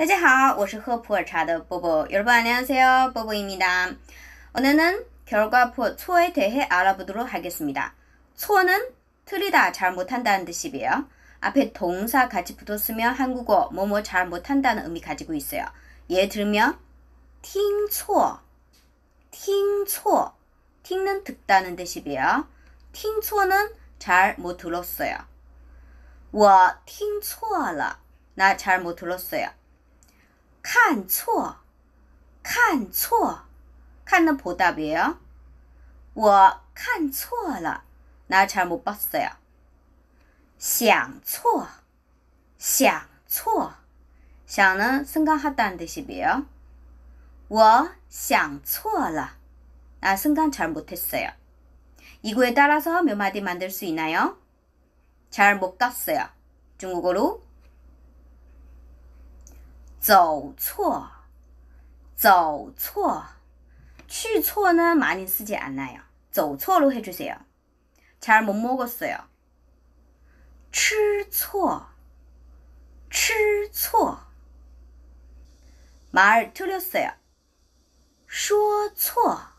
大家好，我是喝普洱茶的波波。여러분안녕하세요보보입니다오늘은결과포 초에 대해 알아보도록 하겠습니다. 초는 틀리다, 잘 못한다는 뜻이에요. 앞에 동사 같이 붙었으면 한국어 뭐뭐 잘 못한다는 의미 가지고 있어요. 예를 들면 听错,听错, 听는 듣다는 뜻이에요. 听错는 잘 못 들었어요. 我听错了,나 잘 못 들었어요. 看错,看错, 看은 보답이에요. 我看错了,나잘 못 봤어요. 想错,想错, 想은 생각하다는 뜻이에요. 我想错了,나 생각 잘 못했어요. 이구에 따라서 몇 마디 만들 수 있나요? 잘못 갔어요. 중국어로 走错，走错，去错呢？马林斯基安那样？走错路还出事呀？잘못먹었어 요。 吃错，吃错。말틀렸어 요。 说错。